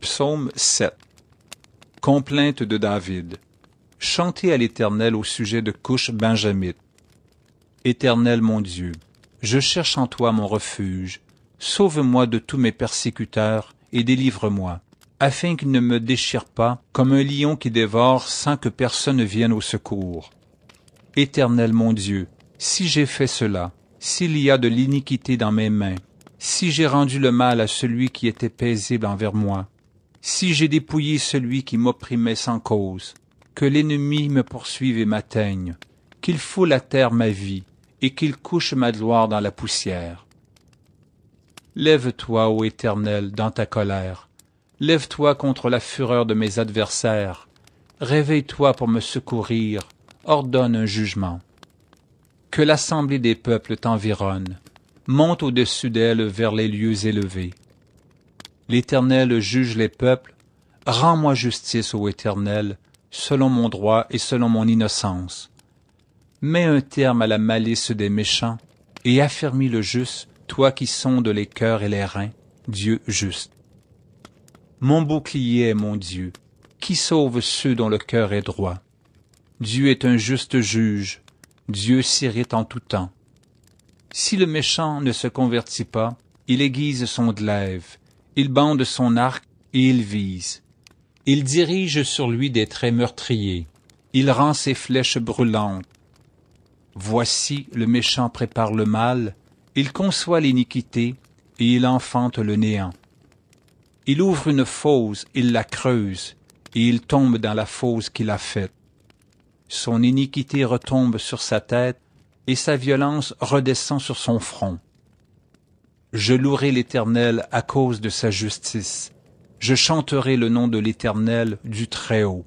Psaume 7 Complainte de David Chantez à l'Éternel au sujet de couche benjamite. Éternel mon Dieu, je cherche en toi mon refuge. Sauve-moi de tous mes persécuteurs et délivre-moi, afin qu'ils ne me déchirent pas comme un lion qui dévore sans que personne ne vienne au secours. Éternel mon Dieu, si j'ai fait cela, s'il y a de l'iniquité dans mes mains, si j'ai rendu le mal à celui qui était paisible envers moi, si j'ai dépouillé celui qui m'opprimait sans cause, que l'ennemi me poursuive et m'atteigne, qu'il foule à terre ma vie, et qu'il couche ma gloire dans la poussière. Lève-toi, ô Éternel, dans ta colère. Lève-toi contre la fureur de mes adversaires. Réveille-toi pour me secourir. Ordonne un jugement. Que l'assemblée des peuples t'environne. Monte au-dessus d'elle vers les lieux élevés. L'Éternel juge les peuples. Rends-moi justice, ô Éternel, selon mon droit et selon mon innocence. Mets un terme à la malice des méchants, et affermis le juste, toi qui sondes les cœurs et les reins, Dieu juste. Mon bouclier est mon Dieu, qui sauve ceux dont le cœur est droit. Dieu est un juste juge, Dieu s'irrite en tout temps. Si le méchant ne se convertit pas, il aiguise son glaive, il bande son arc et il vise. Il dirige sur lui des traits meurtriers. Il rend ses flèches brûlantes. Voici le méchant prépare le mal, il conçoit l'iniquité et il enfante le néant. Il ouvre une fosse, il la creuse, et il tombe dans la fosse qu'il a faite. Son iniquité retombe sur sa tête, et sa violence redescend sur son front. Je louerai l'Éternel à cause de sa justice. Je chanterai le nom de l'Éternel du Très-Haut.